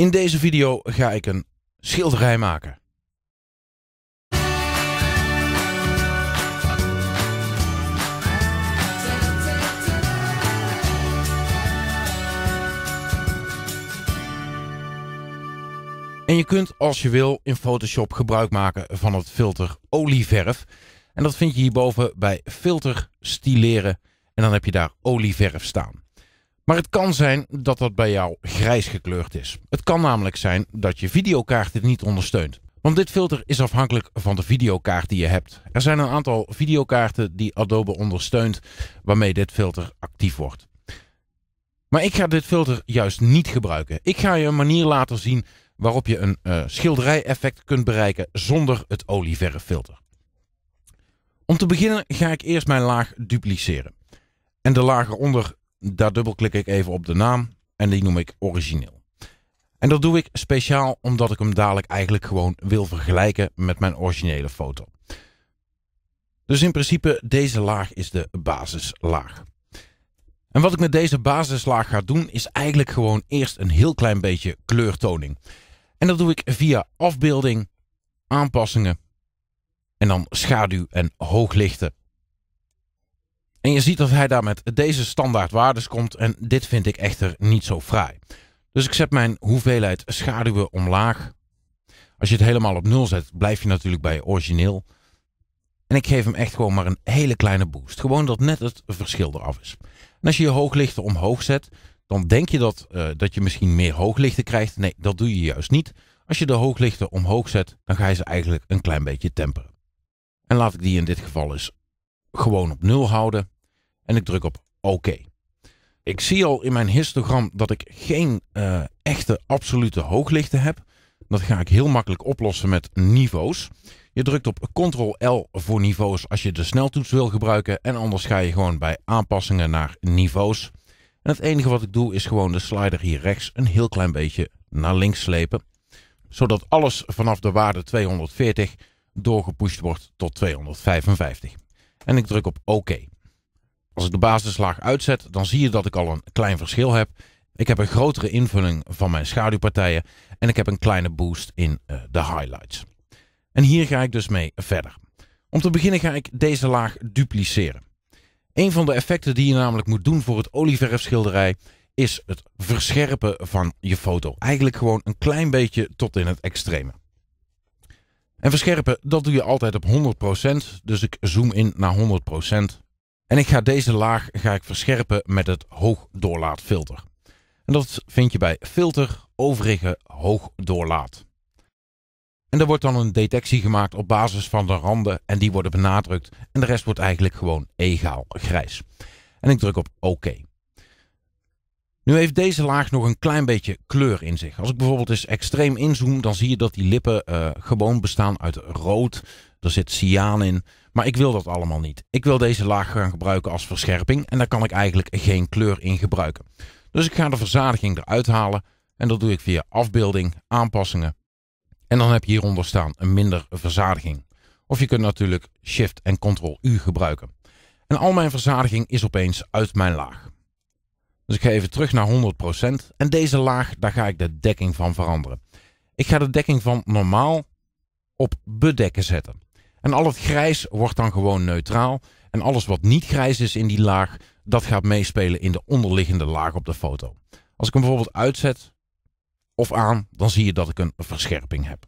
In deze video ga ik een schilderij maken. En je kunt als je wil in Photoshop gebruik maken van het filter olieverf. En dat vind je hierboven bij filter stileren en dan heb je daar olieverf staan. Maar het kan zijn dat dat bij jou grijs gekleurd is. Het kan namelijk zijn dat je videokaart dit niet ondersteunt. Want dit filter is afhankelijk van de videokaart die je hebt. Er zijn een aantal videokaarten die Adobe ondersteunt waarmee dit filter actief wordt. Maar ik ga dit filter juist niet gebruiken. Ik ga je een manier laten zien waarop je een uh, schilderij-effect kunt bereiken zonder het olieverffilter. Om te beginnen ga ik eerst mijn laag dupliceren. En de laag eronder daar dubbelklik ik even op de naam en die noem ik origineel. En dat doe ik speciaal omdat ik hem dadelijk eigenlijk gewoon wil vergelijken met mijn originele foto. Dus in principe deze laag is de basislaag. En wat ik met deze basislaag ga doen is eigenlijk gewoon eerst een heel klein beetje kleurtoning. En dat doe ik via afbeelding, aanpassingen en dan schaduw en hooglichten en je ziet dat hij daar met deze standaardwaardes komt en dit vind ik echter niet zo fraai. Dus ik zet mijn hoeveelheid schaduwen omlaag. Als je het helemaal op nul zet, blijf je natuurlijk bij origineel. En ik geef hem echt gewoon maar een hele kleine boost. Gewoon dat net het verschil eraf is. En als je je hooglichten omhoog zet, dan denk je dat, eh, dat je misschien meer hooglichten krijgt. Nee, dat doe je juist niet. Als je de hooglichten omhoog zet, dan ga je ze eigenlijk een klein beetje temperen. En laat ik die in dit geval eens gewoon op nul houden. En ik druk op oké. Ik zie al in mijn histogram dat ik geen eh, echte absolute hooglichten heb. Dat ga ik heel makkelijk oplossen met niveaus. Je drukt op Ctrl-L voor niveaus als je de sneltoets wil gebruiken. En anders ga je gewoon bij aanpassingen naar niveaus. En het enige wat ik doe is gewoon de slider hier rechts een heel klein beetje naar links slepen. Zodat alles vanaf de waarde 240 doorgepusht wordt tot 255. En ik druk op OK. Als ik de basislaag uitzet, dan zie je dat ik al een klein verschil heb. Ik heb een grotere invulling van mijn schaduwpartijen en ik heb een kleine boost in eh, de highlights. En hier ga ik dus mee verder. Om te beginnen ga ik deze laag dupliceren. Een van de effecten die je namelijk moet doen voor het olieverfschilderij is het verscherpen van je foto. Eigenlijk gewoon een klein beetje tot in het extreme. En verscherpen, dat doe je altijd op 100%. Dus ik zoom in naar 100%. En ik ga deze laag ga ik verscherpen met het hoogdoorlaatfilter. En dat vind je bij filter, overige, hoogdoorlaat. En er wordt dan een detectie gemaakt op basis van de randen en die worden benadrukt. En de rest wordt eigenlijk gewoon egaal grijs. En ik druk op oké. OK. Nu heeft deze laag nog een klein beetje kleur in zich. Als ik bijvoorbeeld eens extreem inzoom, dan zie je dat die lippen eh, gewoon bestaan uit rood. Er zit cyaan in. Maar ik wil dat allemaal niet. Ik wil deze laag gaan gebruiken als verscherping en daar kan ik eigenlijk geen kleur in gebruiken. Dus ik ga de verzadiging eruit halen en dat doe ik via afbeelding, aanpassingen. En dan heb je hieronder staan een minder verzadiging. Of je kunt natuurlijk Shift en Ctrl U gebruiken. En al mijn verzadiging is opeens uit mijn laag. Dus ik ga even terug naar 100%. En deze laag, daar ga ik de dekking van veranderen. Ik ga de dekking van normaal op bedekken zetten. En al het grijs wordt dan gewoon neutraal. En alles wat niet grijs is in die laag, dat gaat meespelen in de onderliggende laag op de foto. Als ik hem bijvoorbeeld uitzet of aan, dan zie je dat ik een verscherping heb.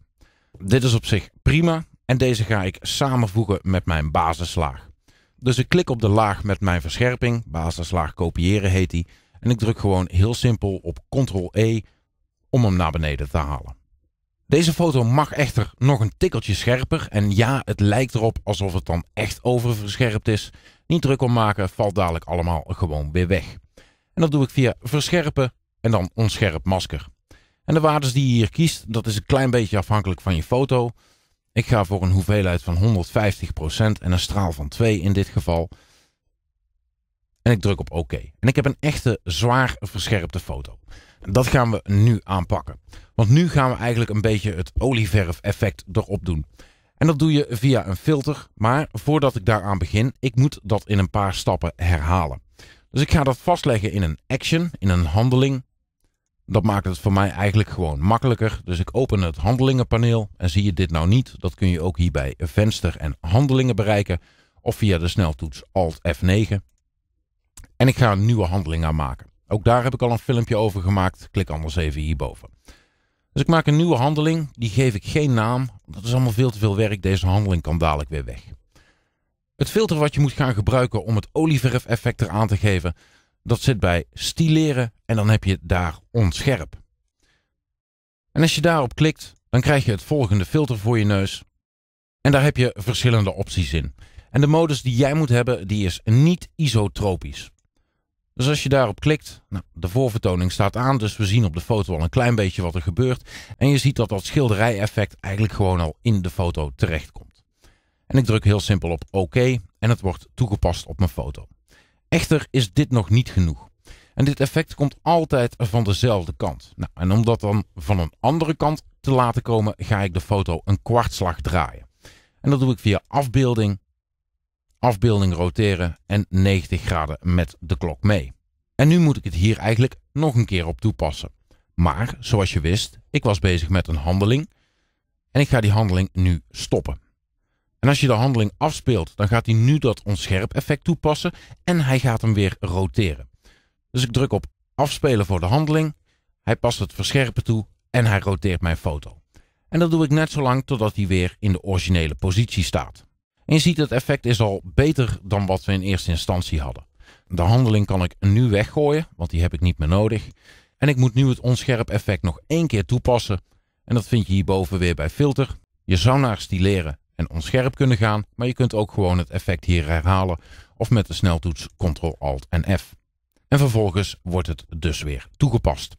Dit is op zich prima en deze ga ik samenvoegen met mijn basislaag. Dus ik klik op de laag met mijn verscherping, basislaag kopiëren heet die. En ik druk gewoon heel simpel op Ctrl-E om hem naar beneden te halen. Deze foto mag echter nog een tikkeltje scherper. En ja, het lijkt erop alsof het dan echt oververscherpt is. Niet druk om maken, valt dadelijk allemaal gewoon weer weg. En dat doe ik via verscherpen en dan onscherp masker. En de waardes die je hier kiest, dat is een klein beetje afhankelijk van je foto. Ik ga voor een hoeveelheid van 150% en een straal van 2 in dit geval. En ik druk op OK. En ik heb een echte zwaar verscherpte foto. Dat gaan we nu aanpakken. Want nu gaan we eigenlijk een beetje het olieverf effect erop doen. En dat doe je via een filter. Maar voordat ik daaraan begin, ik moet dat in een paar stappen herhalen. Dus ik ga dat vastleggen in een action, in een handeling. Dat maakt het voor mij eigenlijk gewoon makkelijker. Dus ik open het handelingenpaneel en zie je dit nou niet. Dat kun je ook hierbij venster en handelingen bereiken. Of via de sneltoets Alt F9. En ik ga een nieuwe handeling aan maken. Ook daar heb ik al een filmpje over gemaakt. Klik anders even hierboven. Dus ik maak een nieuwe handeling. Die geef ik geen naam. Dat is allemaal veel te veel werk. Deze handeling kan dadelijk weer weg. Het filter wat je moet gaan gebruiken om het olieverf effect eraan te geven, dat zit bij stileren en dan heb je daar onscherp. En als je daarop klikt, dan krijg je het volgende filter voor je neus. En daar heb je verschillende opties in. En de modus die jij moet hebben, die is niet isotropisch. Dus als je daarop klikt, nou, de voorvertoning staat aan, dus we zien op de foto al een klein beetje wat er gebeurt. En je ziet dat dat schilderij-effect eigenlijk gewoon al in de foto terechtkomt. En ik druk heel simpel op OK en het wordt toegepast op mijn foto. Echter is dit nog niet genoeg. En dit effect komt altijd van dezelfde kant. Nou, en om dat dan van een andere kant te laten komen, ga ik de foto een kwartslag draaien. En dat doe ik via afbeelding, afbeelding roteren en 90 graden met de klok mee. En nu moet ik het hier eigenlijk nog een keer op toepassen. Maar, zoals je wist, ik was bezig met een handeling en ik ga die handeling nu stoppen. En als je de handeling afspeelt, dan gaat hij nu dat onscherp effect toepassen en hij gaat hem weer roteren. Dus ik druk op afspelen voor de handeling, hij past het verscherpen toe en hij roteert mijn foto. En dat doe ik net zo lang totdat hij weer in de originele positie staat. En je ziet het effect is al beter dan wat we in eerste instantie hadden. De handeling kan ik nu weggooien, want die heb ik niet meer nodig. En ik moet nu het onscherp effect nog één keer toepassen. En dat vind je hierboven weer bij filter. Je zou naar stileren en onscherp kunnen gaan, maar je kunt ook gewoon het effect hier herhalen of met de sneltoets Ctrl Alt en F. En vervolgens wordt het dus weer toegepast.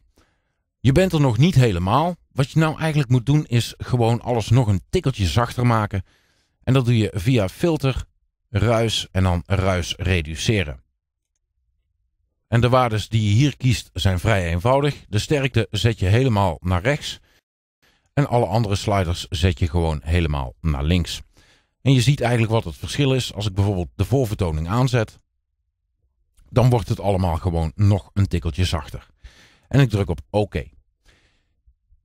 Je bent er nog niet helemaal. Wat je nou eigenlijk moet doen is gewoon alles nog een tikkeltje zachter maken en dat doe je via filter, ruis en dan ruis reduceren. En de waardes die je hier kiest zijn vrij eenvoudig. De sterkte zet je helemaal naar rechts. En alle andere sliders zet je gewoon helemaal naar links. En je ziet eigenlijk wat het verschil is. Als ik bijvoorbeeld de voorvertoning aanzet, dan wordt het allemaal gewoon nog een tikkeltje zachter. En ik druk op OK.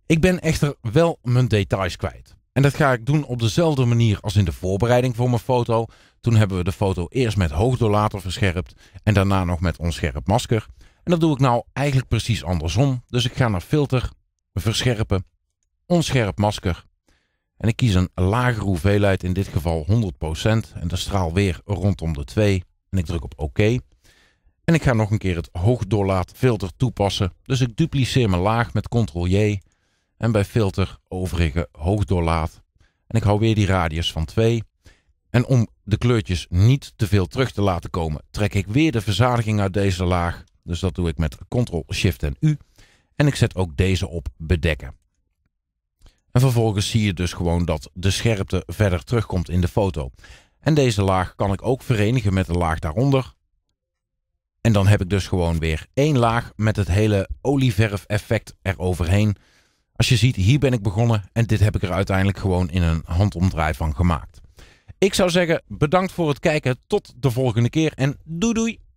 Ik ben echter wel mijn details kwijt. En dat ga ik doen op dezelfde manier als in de voorbereiding voor mijn foto. Toen hebben we de foto eerst met hoogdoorlaten verscherpt en daarna nog met onscherp masker. En dat doe ik nou eigenlijk precies andersom. Dus ik ga naar filter, verscherpen, onscherp masker. En ik kies een lagere hoeveelheid, in dit geval 100%. En de straal weer rondom de 2. En ik druk op OK. En ik ga nog een keer het hoogdoorlaat filter toepassen. Dus ik dupliceer mijn laag met Ctrl-J. En bij filter overige hoogdoorlaat. En ik hou weer die radius van 2. En om de kleurtjes niet te veel terug te laten komen, trek ik weer de verzadiging uit deze laag. Dus dat doe ik met Ctrl, Shift en U. En ik zet ook deze op bedekken. En vervolgens zie je dus gewoon dat de scherpte verder terugkomt in de foto. En deze laag kan ik ook verenigen met de laag daaronder. En dan heb ik dus gewoon weer één laag met het hele olieverf effect eroverheen. Als je ziet, hier ben ik begonnen en dit heb ik er uiteindelijk gewoon in een handomdraai van gemaakt. Ik zou zeggen, bedankt voor het kijken. Tot de volgende keer en doei doei!